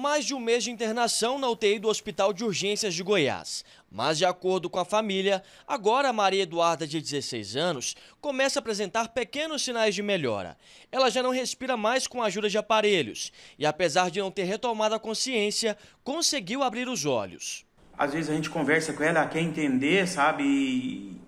mais de um mês de internação na UTI do Hospital de Urgências de Goiás. Mas, de acordo com a família, agora Maria Eduarda, de 16 anos, começa a apresentar pequenos sinais de melhora. Ela já não respira mais com a ajuda de aparelhos e, apesar de não ter retomado a consciência, conseguiu abrir os olhos. Às vezes a gente conversa com ela, quer entender, sabe? E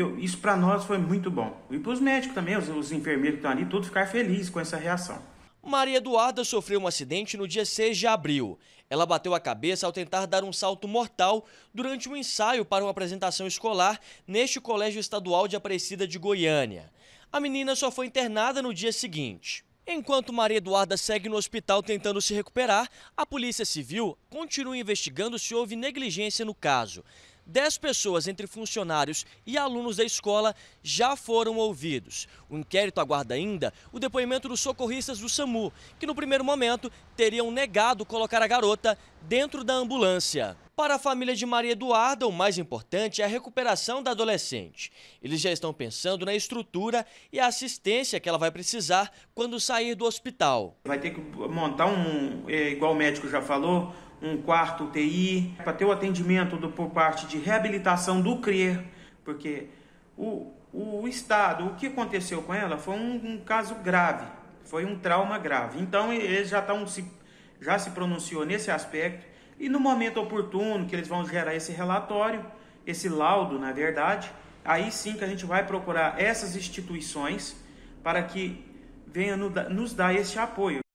eu, isso para nós foi muito bom. E para os médicos também, os, os enfermeiros que estão ali, todos ficaram felizes com essa reação. Maria Eduarda sofreu um acidente no dia 6 de abril. Ela bateu a cabeça ao tentar dar um salto mortal durante um ensaio para uma apresentação escolar neste Colégio Estadual de Aparecida de Goiânia. A menina só foi internada no dia seguinte. Enquanto Maria Eduarda segue no hospital tentando se recuperar, a Polícia Civil continua investigando se houve negligência no caso. 10 pessoas, entre funcionários e alunos da escola, já foram ouvidos. O inquérito aguarda ainda o depoimento dos socorristas do SAMU, que no primeiro momento teriam negado colocar a garota dentro da ambulância. Para a família de Maria Eduarda, o mais importante é a recuperação da adolescente. Eles já estão pensando na estrutura e a assistência que ela vai precisar quando sair do hospital. Vai ter que montar um, é, igual o médico já falou, um quarto UTI, para ter o atendimento do, por parte de reabilitação do CRE porque o, o Estado, o que aconteceu com ela foi um, um caso grave, foi um trauma grave. Então eles já, tá um, se, já se pronunciou nesse aspecto e no momento oportuno que eles vão gerar esse relatório, esse laudo, na verdade, aí sim que a gente vai procurar essas instituições para que venha nos dar esse apoio.